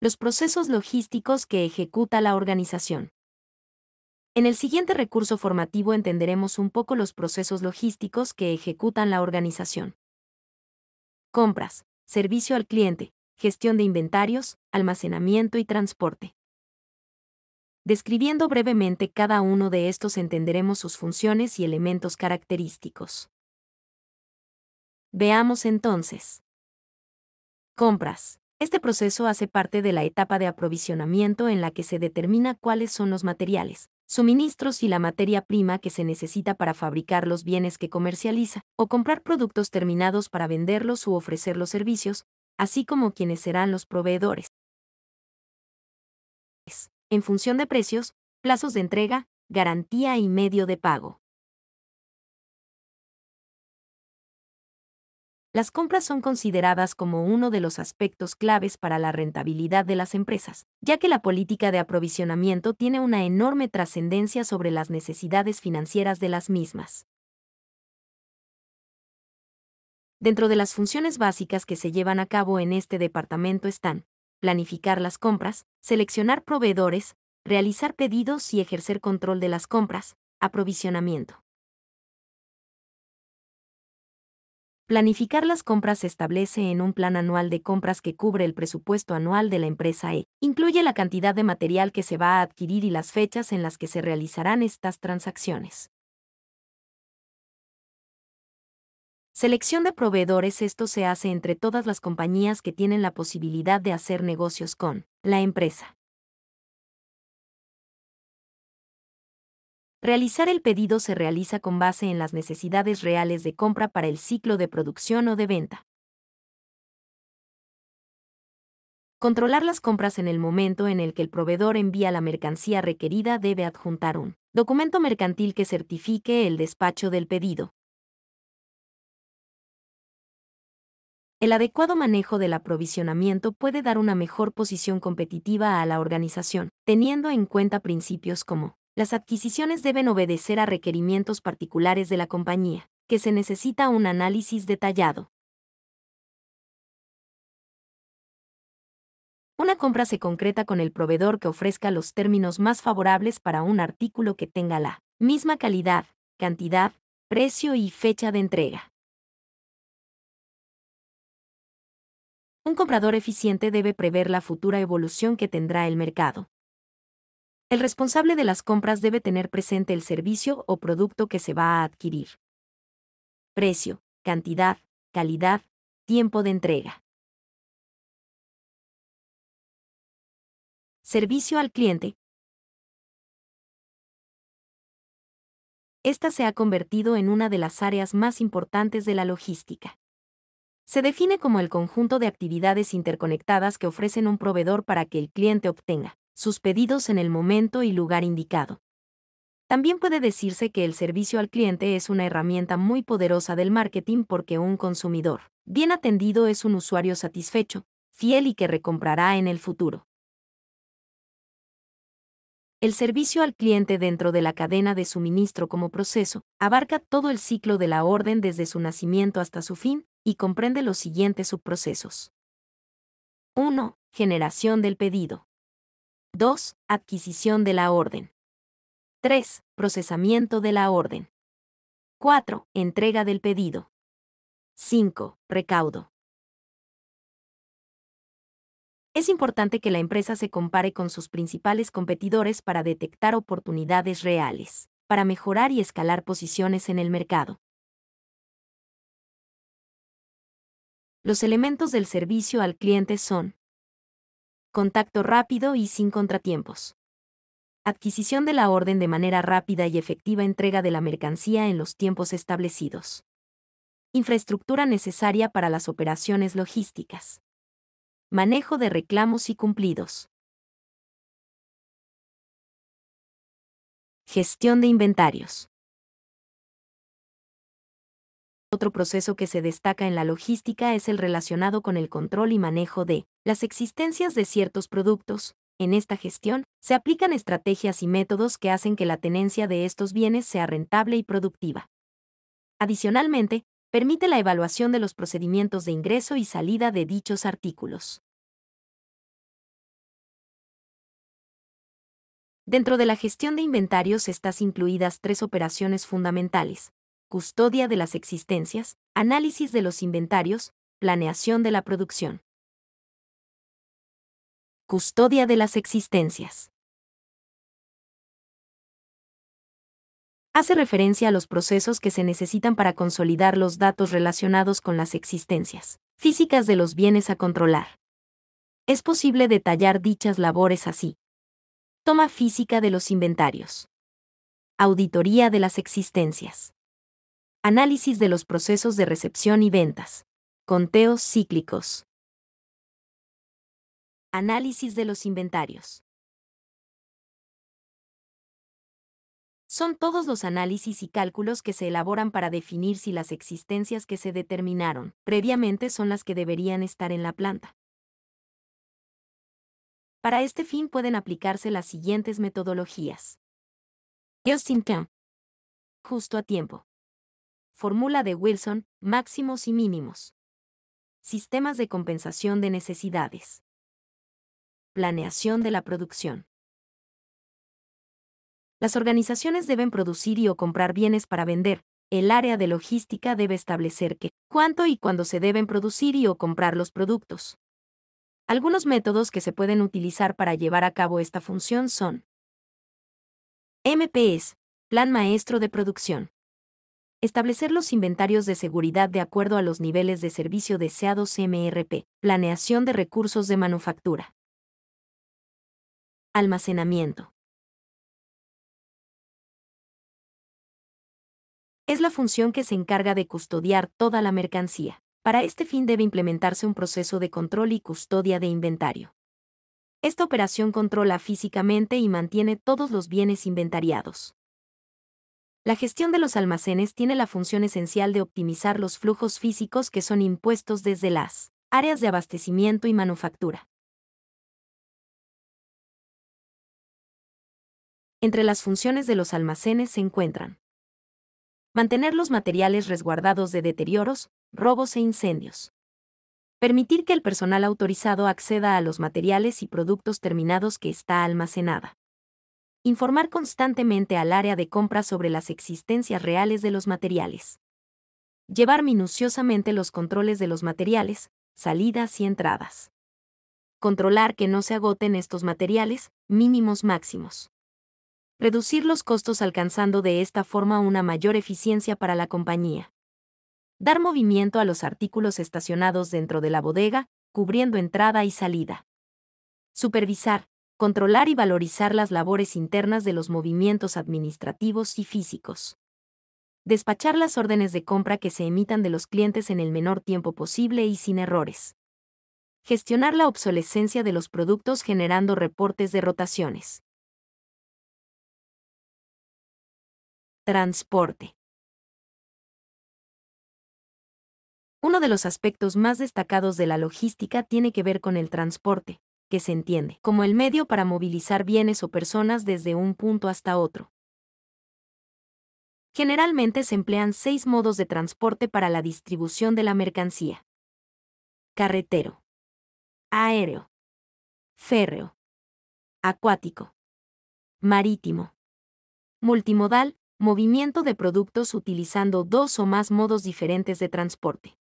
Los procesos logísticos que ejecuta la organización. En el siguiente recurso formativo entenderemos un poco los procesos logísticos que ejecutan la organización. Compras, servicio al cliente, gestión de inventarios, almacenamiento y transporte. Describiendo brevemente cada uno de estos entenderemos sus funciones y elementos característicos. Veamos entonces. Compras. Este proceso hace parte de la etapa de aprovisionamiento en la que se determina cuáles son los materiales, suministros y la materia prima que se necesita para fabricar los bienes que comercializa, o comprar productos terminados para venderlos u ofrecer los servicios, así como quienes serán los proveedores en función de precios, plazos de entrega, garantía y medio de pago. Las compras son consideradas como uno de los aspectos claves para la rentabilidad de las empresas, ya que la política de aprovisionamiento tiene una enorme trascendencia sobre las necesidades financieras de las mismas. Dentro de las funciones básicas que se llevan a cabo en este departamento están planificar las compras, seleccionar proveedores, realizar pedidos y ejercer control de las compras, aprovisionamiento. Planificar las compras se establece en un plan anual de compras que cubre el presupuesto anual de la empresa e incluye la cantidad de material que se va a adquirir y las fechas en las que se realizarán estas transacciones. Selección de proveedores. Esto se hace entre todas las compañías que tienen la posibilidad de hacer negocios con la empresa. Realizar el pedido se realiza con base en las necesidades reales de compra para el ciclo de producción o de venta. Controlar las compras en el momento en el que el proveedor envía la mercancía requerida debe adjuntar un documento mercantil que certifique el despacho del pedido. el adecuado manejo del aprovisionamiento puede dar una mejor posición competitiva a la organización, teniendo en cuenta principios como las adquisiciones deben obedecer a requerimientos particulares de la compañía, que se necesita un análisis detallado. Una compra se concreta con el proveedor que ofrezca los términos más favorables para un artículo que tenga la misma calidad, cantidad, precio y fecha de entrega. Un comprador eficiente debe prever la futura evolución que tendrá el mercado. El responsable de las compras debe tener presente el servicio o producto que se va a adquirir. Precio, cantidad, calidad, tiempo de entrega. Servicio al cliente. Esta se ha convertido en una de las áreas más importantes de la logística. Se define como el conjunto de actividades interconectadas que ofrecen un proveedor para que el cliente obtenga sus pedidos en el momento y lugar indicado. También puede decirse que el servicio al cliente es una herramienta muy poderosa del marketing porque un consumidor bien atendido es un usuario satisfecho, fiel y que recomprará en el futuro. El servicio al cliente dentro de la cadena de suministro como proceso abarca todo el ciclo de la orden desde su nacimiento hasta su fin y comprende los siguientes subprocesos. 1. Generación del pedido. 2. Adquisición de la orden. 3. Procesamiento de la orden. 4. Entrega del pedido. 5. Recaudo es importante que la empresa se compare con sus principales competidores para detectar oportunidades reales, para mejorar y escalar posiciones en el mercado. Los elementos del servicio al cliente son contacto rápido y sin contratiempos. Adquisición de la orden de manera rápida y efectiva entrega de la mercancía en los tiempos establecidos. Infraestructura necesaria para las operaciones logísticas. Manejo de reclamos y cumplidos. Gestión de inventarios. Otro proceso que se destaca en la logística es el relacionado con el control y manejo de las existencias de ciertos productos. En esta gestión, se aplican estrategias y métodos que hacen que la tenencia de estos bienes sea rentable y productiva. Adicionalmente, permite la evaluación de los procedimientos de ingreso y salida de dichos artículos. Dentro de la gestión de inventarios estás incluidas tres operaciones fundamentales, custodia de las existencias, análisis de los inventarios, planeación de la producción. Custodia de las existencias. hace referencia a los procesos que se necesitan para consolidar los datos relacionados con las existencias físicas de los bienes a controlar. Es posible detallar dichas labores así. Toma física de los inventarios. Auditoría de las existencias. Análisis de los procesos de recepción y ventas. Conteos cíclicos. Análisis de los inventarios. son todos los análisis y cálculos que se elaboran para definir si las existencias que se determinaron previamente son las que deberían estar en la planta. Para este fin pueden aplicarse las siguientes metodologías. Justin Camp. Justo a tiempo. Fórmula de Wilson, máximos y mínimos. Sistemas de compensación de necesidades. Planeación de la producción. Las organizaciones deben producir y o comprar bienes para vender. El área de logística debe establecer qué, cuánto y cuándo se deben producir y o comprar los productos. Algunos métodos que se pueden utilizar para llevar a cabo esta función son MPS, Plan Maestro de Producción. Establecer los inventarios de seguridad de acuerdo a los niveles de servicio deseados MRP, planeación de recursos de manufactura. Almacenamiento. es la función que se encarga de custodiar toda la mercancía. Para este fin debe implementarse un proceso de control y custodia de inventario. Esta operación controla físicamente y mantiene todos los bienes inventariados. La gestión de los almacenes tiene la función esencial de optimizar los flujos físicos que son impuestos desde las áreas de abastecimiento y manufactura. Entre las funciones de los almacenes se encuentran Mantener los materiales resguardados de deterioros, robos e incendios. Permitir que el personal autorizado acceda a los materiales y productos terminados que está almacenada. Informar constantemente al área de compra sobre las existencias reales de los materiales. Llevar minuciosamente los controles de los materiales, salidas y entradas. Controlar que no se agoten estos materiales, mínimos máximos reducir los costos alcanzando de esta forma una mayor eficiencia para la compañía. Dar movimiento a los artículos estacionados dentro de la bodega, cubriendo entrada y salida. Supervisar, controlar y valorizar las labores internas de los movimientos administrativos y físicos. Despachar las órdenes de compra que se emitan de los clientes en el menor tiempo posible y sin errores. Gestionar la obsolescencia de los productos generando reportes de rotaciones. Transporte. Uno de los aspectos más destacados de la logística tiene que ver con el transporte, que se entiende como el medio para movilizar bienes o personas desde un punto hasta otro. Generalmente se emplean seis modos de transporte para la distribución de la mercancía. Carretero. Aéreo. Férreo. Acuático. Marítimo. Multimodal, Movimiento de productos utilizando dos o más modos diferentes de transporte.